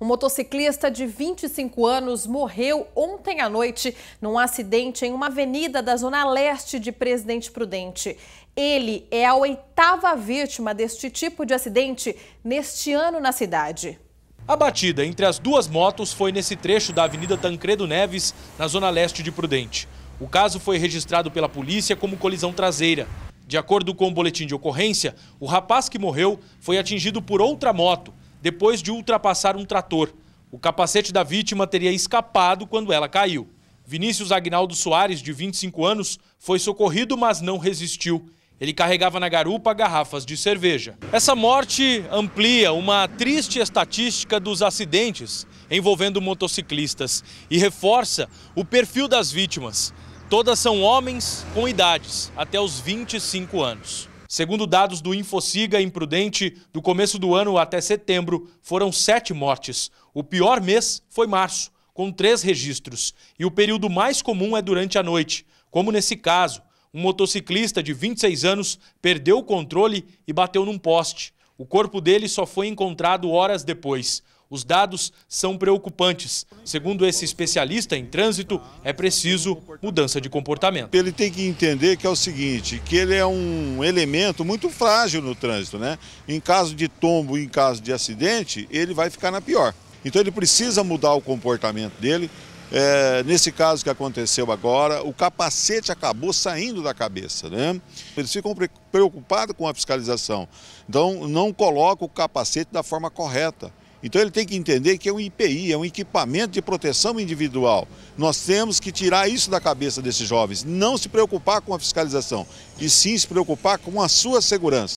Um motociclista de 25 anos morreu ontem à noite num acidente em uma avenida da zona leste de Presidente Prudente. Ele é a oitava vítima deste tipo de acidente neste ano na cidade. A batida entre as duas motos foi nesse trecho da Avenida Tancredo Neves, na zona leste de Prudente. O caso foi registrado pela polícia como colisão traseira. De acordo com o boletim de ocorrência, o rapaz que morreu foi atingido por outra moto depois de ultrapassar um trator. O capacete da vítima teria escapado quando ela caiu. Vinícius Agnaldo Soares, de 25 anos, foi socorrido, mas não resistiu. Ele carregava na garupa garrafas de cerveja. Essa morte amplia uma triste estatística dos acidentes envolvendo motociclistas e reforça o perfil das vítimas. Todas são homens com idades até os 25 anos. Segundo dados do Infociga Imprudente, do começo do ano até setembro foram sete mortes. O pior mês foi março, com três registros. E o período mais comum é durante a noite, como nesse caso. Um motociclista de 26 anos perdeu o controle e bateu num poste. O corpo dele só foi encontrado horas depois. Os dados são preocupantes. Segundo esse especialista em trânsito, é preciso mudança de comportamento. Ele tem que entender que é o seguinte, que ele é um elemento muito frágil no trânsito, né? Em caso de tombo, em caso de acidente, ele vai ficar na pior. Então ele precisa mudar o comportamento dele. É, nesse caso que aconteceu agora, o capacete acabou saindo da cabeça, né? Eles ficam preocupados com a fiscalização, então não coloca o capacete da forma correta. Então ele tem que entender que é um IPI, é um equipamento de proteção individual. Nós temos que tirar isso da cabeça desses jovens, não se preocupar com a fiscalização, e sim se preocupar com a sua segurança.